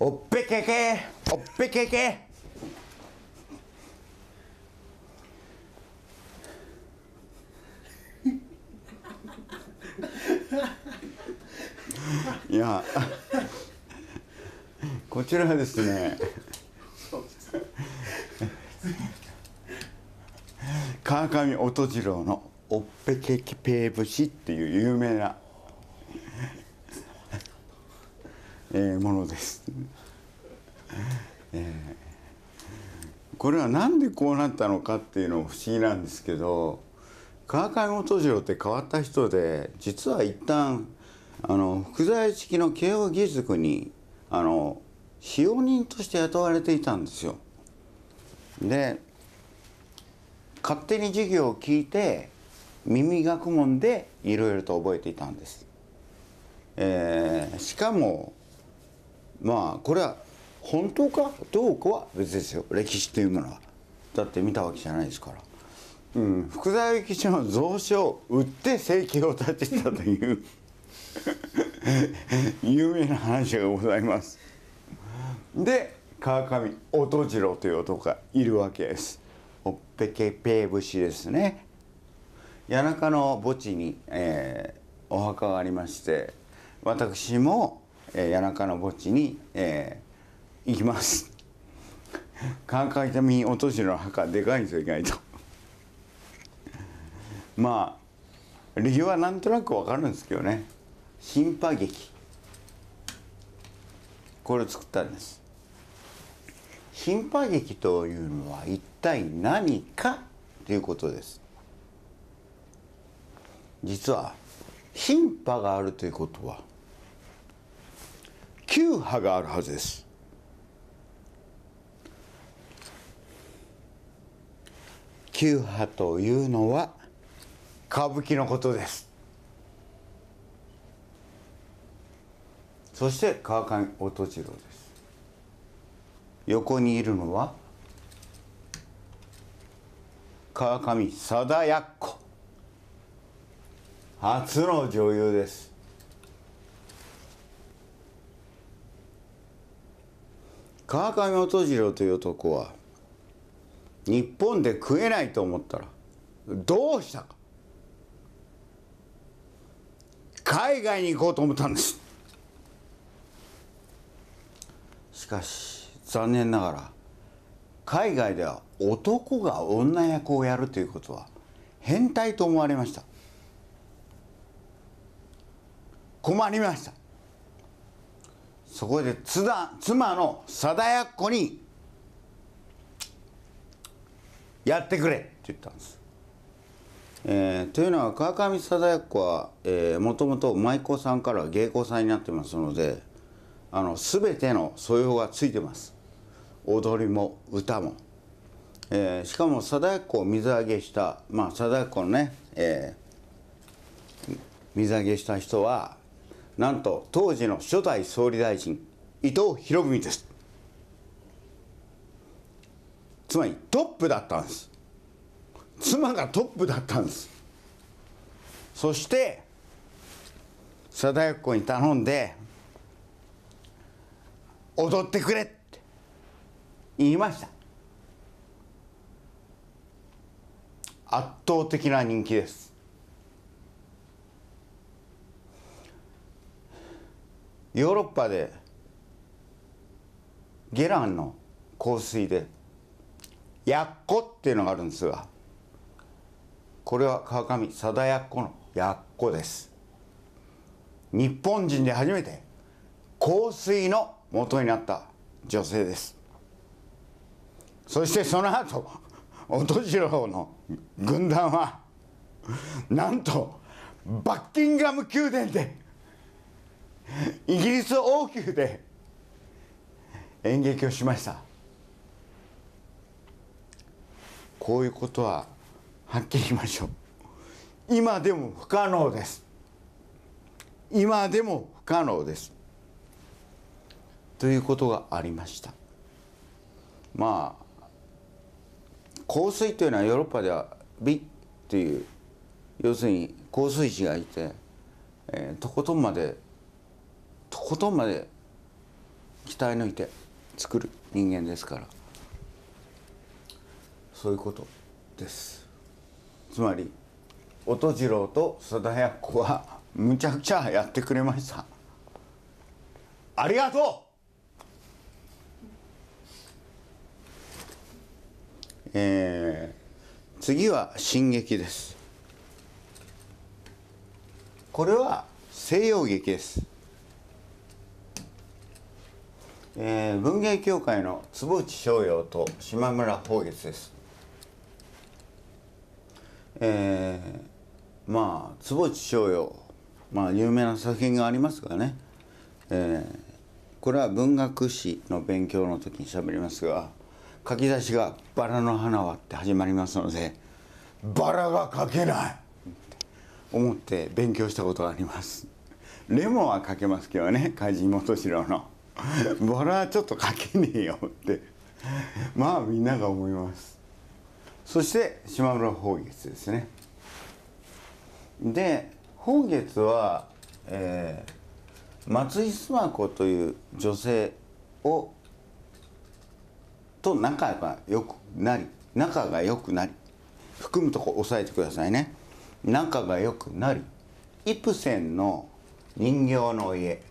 おっぺけけおっぺけけいやこちらはですね川上音次郎の「おっぺけけペーブシ」っていう有名な、えー、ものです。これは何でこうなったのかっていうのも不思議なんですけど川上元次郎って変わった人で実は一旦あの福材式の慶応義塾にあの使用人として雇われていたんですよ。で勝手に授業を聞いて耳学問でいろいろと覚えていたんです。えー、しかもまあこれは本当かどうかは別ですよ歴史というものはだって見たわけじゃないですから。うん、福沢諭吉の蔵書を売って生計を立てたという 有名な話がございます。で川上音次郎という男がいるわけです。おっぺけぺー節ですね。谷中の墓地に、えー、お墓がありまして私も、えー、谷中の墓地に、え行きます川上落としの墓でかいんですよ意外とまあ理由はなんとなくわかるんですけどね心波劇これを作ったんです心波劇というのは一体何かということです実は心波があるということは旧波があるはずです旧派というのは歌舞伎のことですそして川上音次郎です横にいるのは川上貞奴初の女優です川上音次郎という男は日本で食えないと思ったらどうしたか海外に行こうと思ったんですしかし残念ながら海外では男が女役をやるということは変態と思われました困りましたそこで妻の貞奴にやってくれって言ったんです。えー、というのは川上貞子は、えー、もともと舞妓さんから芸妓さんになってますのであの全ての素養がついてます踊りも歌も、えー、しかも貞子を水揚げしたまあ貞子のね、えー、水揚げした人はなんと当時の初代総理大臣伊藤博文ですつまりトップだったんです妻がトップだったんですそして貞子に頼んで「踊ってくれ」って言いました圧倒的な人気ですヨーロッパでゲランの香水でやっこっていうのがあるんですがこれは川上貞やっこのやっこです日本人で初めて香水の元になった女性ですそしてその後おと音次うの軍団はなんとバッキンガム宮殿でイギリス王宮で演劇をしましたこういうことははっきり言いましょう今でも不可能です今でも不可能ですということがありましたまあ降水というのはヨーロッパではビッという要するに降水池がいて、えー、とことんまでとことんまで鍛え抜いて作る人間ですからそういうことですつまり音次郎と貞奴はむちゃくちゃやってくれましたありがとうえー、次は「進撃」ですこれは西洋劇ですえー、文芸協会の坪内逍遙と島村宝月ですえー、まあ坪内逍遥、まあ、有名な作品がありますがね、えー、これは文学史の勉強の時にしゃべりますが書き出しが「バラの花は」って始まりますので「バラが書けない!」って思って勉強したことがあります。レモンは書けますけどね梶人元郎のバラはちょっと書けねえよってまあみんなが思います。そして島村宝月ですねで宝月は、えー、松井須磨子という女性をと仲が良くなり仲が良くなり含むとこ押さえてくださいね仲が良くなりイプセンの人形の家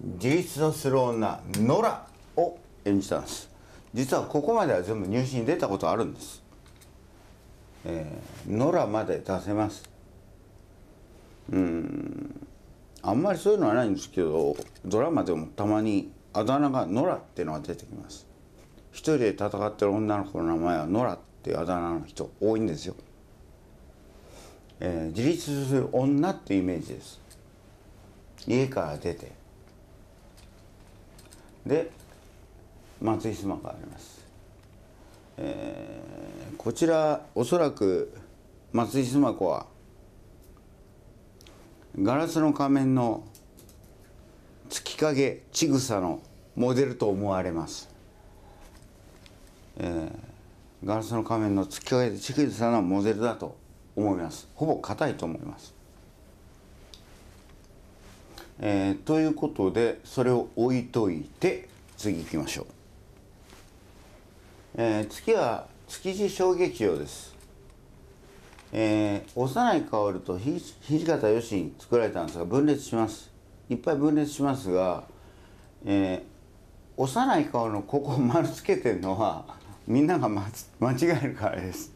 自立のする女ノラを演じたんです実はここまでは全部入試に出たことあるんです。えー、野良まで出せます。うんあんまりそういうのはないんですけどドラマでもたまにあだ名が野良っていうのが出てきます。一人で戦ってる女の子の名前は野良っていうあだ名の人多いんですよ。えー、自立する女っていうイメージです。家から出てで松井島があります、えー、こちらおそらく松井島湖はガラスの仮面の月影ちぐさのモデルと思われます、えー、ガラスの仮面の月影ちぐさのモデルだと思いますほぼ硬いと思いますえー、ということでそれを置いといて次行きましょう。えー、月は築地小劇場です、えー、幼い薫と土方よに作られたんですが分裂しますいっぱい分裂しますが、えー、幼い薫のここを丸つけてるのはみんなが間違えるからです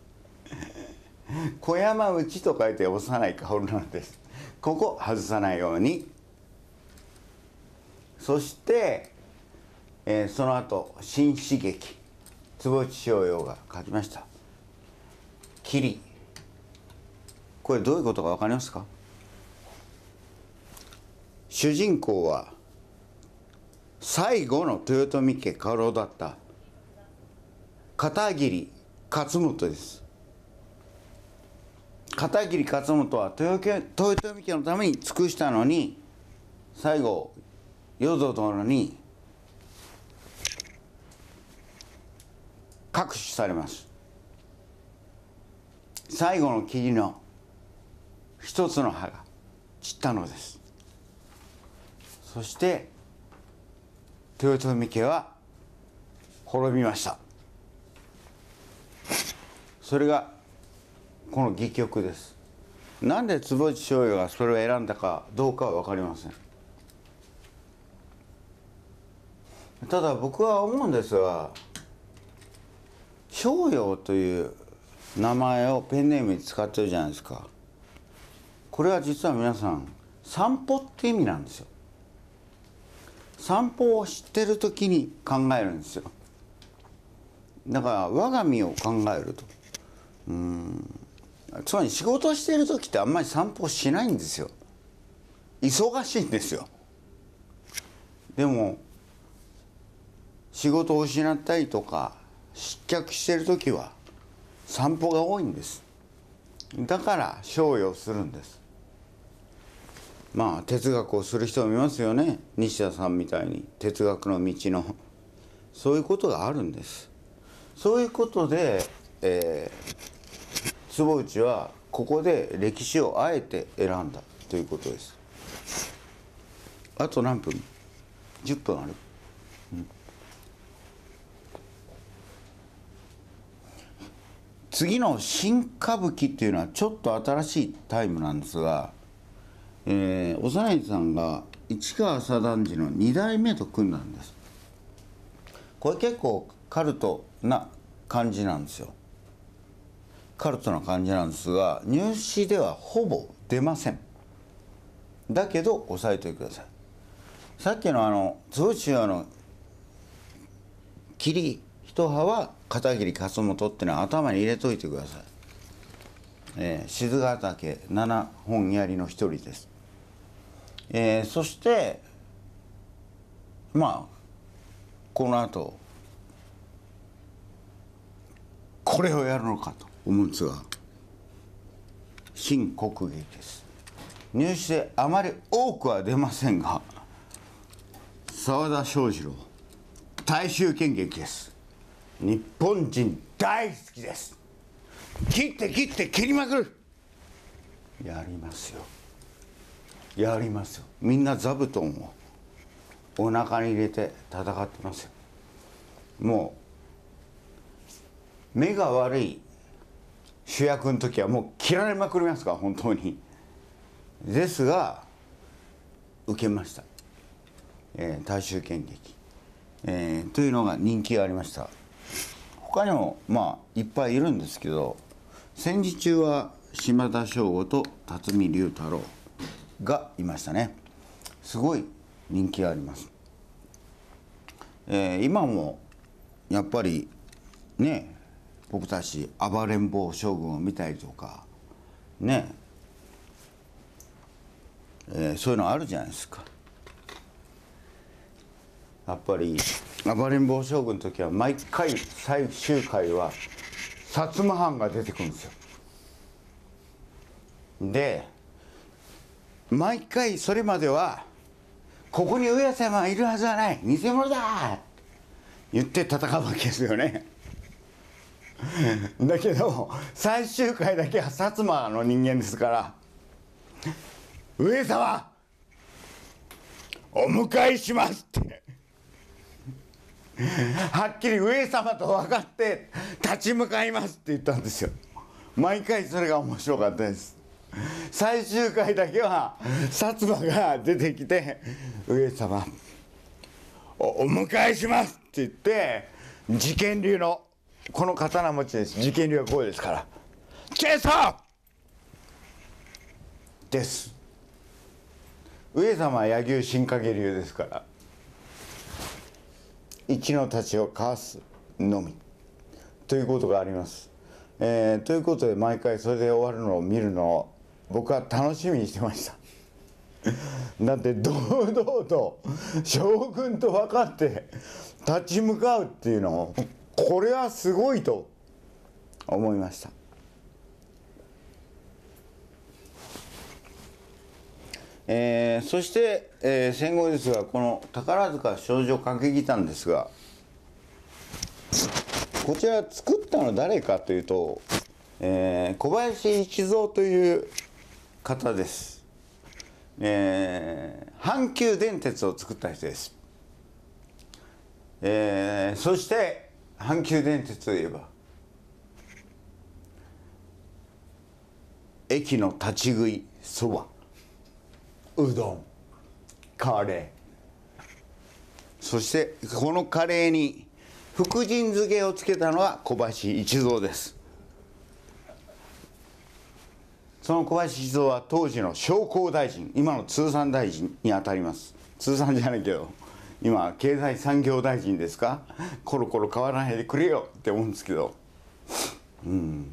小山内と書いて幼い薫なんですここ外さないようにそして、えー、その後新刺激坪内翔陽が書きました「霧」これどういうことか分かりますか主人公は最後の豊臣家家老だった片桐勝元です片桐勝元は豊臣家のために尽くしたのに最後淀殿に各種されます最後の霧の一つの葉が散ったのですそして豊臣家は滅びましたそれがこの戯曲ですなんで坪内醤油がそれを選んだかどうかは分かりませんただ僕は思うんですが翔陽という名前をペンネームに使ってるじゃないですかこれは実は皆さん散歩って意味なんですよ散歩を知ってる時に考えるんですよだから我が身を考えるとうんつまり仕事してる時ってあんまり散歩しないんですよ忙しいんですよでも仕事を失ったりとか失脚してる時は散歩が多いんですだから賞与するんですまあ哲学をする人もいますよね西田さんみたいに哲学の道のそういうことがあるんですそういうことで、えー、坪内はここで歴史をあえて選んだということですあと何分10分ある、うん次の新歌舞伎っていうのはちょっと新しいタイムなんですが、えー、幼いさんが市川左團次の2代目と組んだんですこれ結構カルトな感じなんですよカルトな感じなんですが入試ではほぼ出ませんだけど押さえておいてくださいさっきのあの通信い中のり一葉は片桐勝元ってのは頭に入れといてください、えー、静ヶ岳七本槍の一人です、えー、そしてまあこの後これをやるのかと思うんですが新国技です入試であまり多くは出ませんが澤田翔士郎大衆剣劇です日本人大好きです切って切って切りまくるやりますよやりますよみんな座布団をお腹に入れて戦ってますよもう目が悪い主役の時はもう切られまくりますか本当にですが受けました、えー、大衆剣劇、えー、というのが人気がありました他にもまあいっぱいいるんですけど戦時中は島田省吾と辰巳龍太郎がいましたねすごい人気があります、えー、今もやっぱりね僕たち暴れん坊将軍を見たりとかねえー、そういうのあるじゃないですかやっぱり暴れん坊将軍の時は毎回最終回は薩摩藩が出てくるんですよで毎回それまでは「ここに上様がいるはずはない偽物だ!」言って戦うわけですよね だけど最終回だけは薩摩の人間ですから「上様お迎えします」って はっきり上様と分かって立ち向かいますって言ったんですよ毎回それが面白かったです最終回だけは薩摩が出てきて「上様お迎えします!」って言って事件流のこの刀持ちです事件流はこうですから「チェイサー!」です上様は柳生新陰流ですから一の太刀をかわすのみということがあります。えー、ということで毎回それで終わるのを見るのを僕は楽しみにしてました。だって堂々と将軍と分かって立ち向かうっていうのをこれはすごいと思いました。えー、そして、えー、戦後ですがこの宝塚少女歌劇団ですがこちら作ったの誰かというと、えー、小林一三という方です、えー、阪急電鉄を作った人です、えー、そして阪急電鉄といえば駅の立ち食いそばうどんカレーそしてこのカレーに福神漬けをつけたのは小橋一蔵ですその小橋一蔵は当時の商工大臣今の通産大臣にあたります通産じゃないけど今経済産業大臣ですかコロコロ変わらないでくれよって思うんですけどうん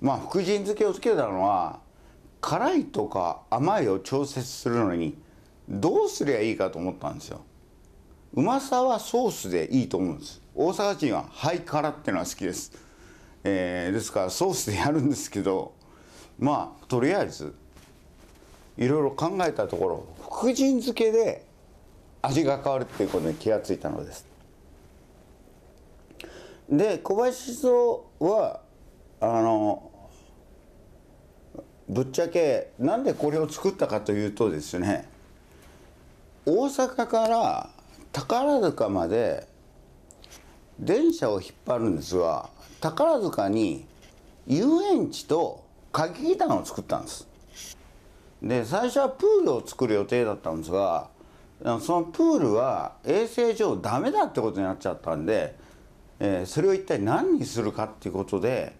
まあ福神漬けをつけたのは辛いとか甘いを調節するのにどうすりゃいいかと思ったんですようまさはソースでいいと思うんです大阪人はハイカラってのは好きです、えー、ですからソースでやるんですけどまあとりあえずいろいろ考えたところ福神漬けで味が変わるっていうことに気がついたのですで小林蔵はあのぶっちゃけなんでこれを作ったかというとですね大阪から宝塚まで電車を引っ張るんですが宝塚に遊園地と歌劇団を作ったんですで最初はプールを作る予定だったんですがそのプールは衛生上ダメだってことになっちゃったんで、えー、それを一体何にするかっていうことで、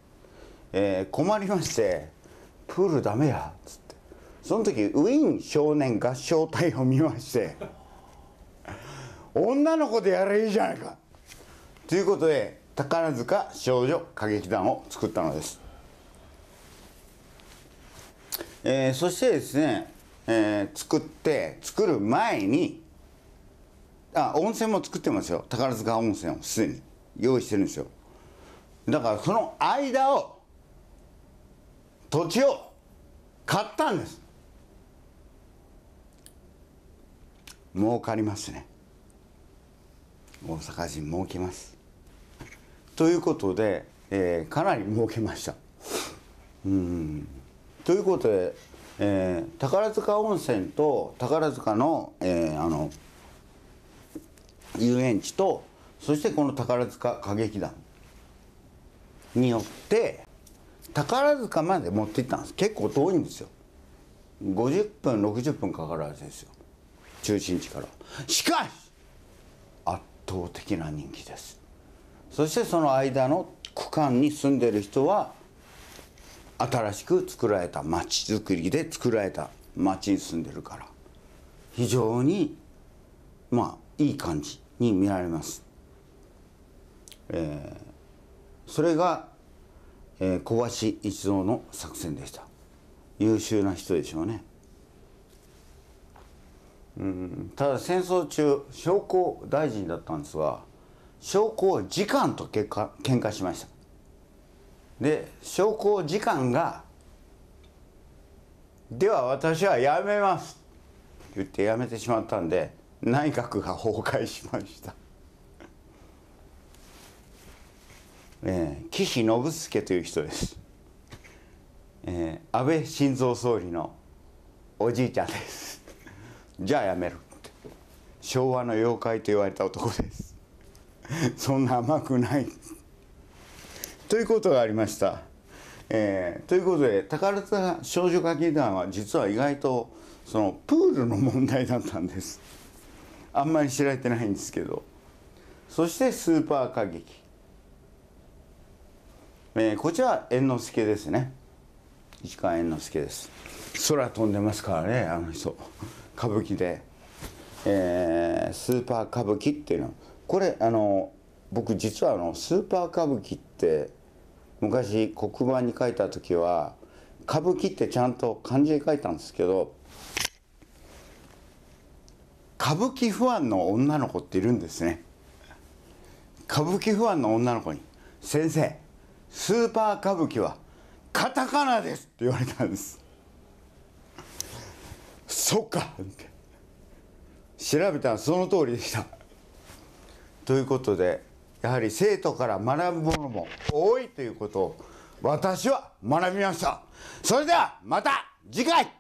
えー、困りましてプールダメや」っつってその時ウィーン少年合唱隊を見まして「女の子でやれいいじゃないか」ということで宝塚少女歌劇団を作ったのです、えー、そしてですね、えー、作って作る前にあ温泉も作ってますよ宝塚温泉をすでに用意してるんですよだからその間を土地を買ったんです儲かりますね大阪人儲けますということで、えー、かなり儲けましたうんということで、えー、宝塚温泉と宝塚の,、えー、あの遊園地とそしてこの宝塚歌劇団によって宝塚まで持って行ったんです結構遠いんですよ50分60分かかるわけですよ中心地からしかし圧倒的な人気ですそしてその間の区間に住んでる人は新しく作られた町づくりで作られた町に住んでるから非常にまあいい感じに見られます、えー、それがえー、小橋一蔵の作戦でした優秀な人でしょうねうんただ戦争中将校大臣だったんですが将校次官とけか喧嘩しましたで将校次官が「では私は辞めます」言って辞めてしまったんで内閣が崩壊しましたえ岸信介という人です、えー、安倍晋三総理のおじいちゃんですじゃあやめるって昭和の妖怪と言われた男ですそんな甘くないということがありました、えー、ということで宝塚少女歌劇団は実は意外とそのプールの問題だったんですあんまり知られてないんですけどそしてスーパー歌劇えー、こちら猿之助ですね市川猿之助です空飛んでますからねあの人歌舞伎で、えー、スーパー歌舞伎っていうのこれあの僕実はあのスーパー歌舞伎って昔黒板に書いた時は歌舞伎ってちゃんと漢字で書いたんですけど歌舞伎ファンの女の子っているんですね歌舞伎ファンの女の子に「先生スーパー歌舞伎はカタカナですって言われたんですそっかって調べたらその通りでしたということでやはり生徒から学ぶものも多いということを私は学びましたそれではまた次回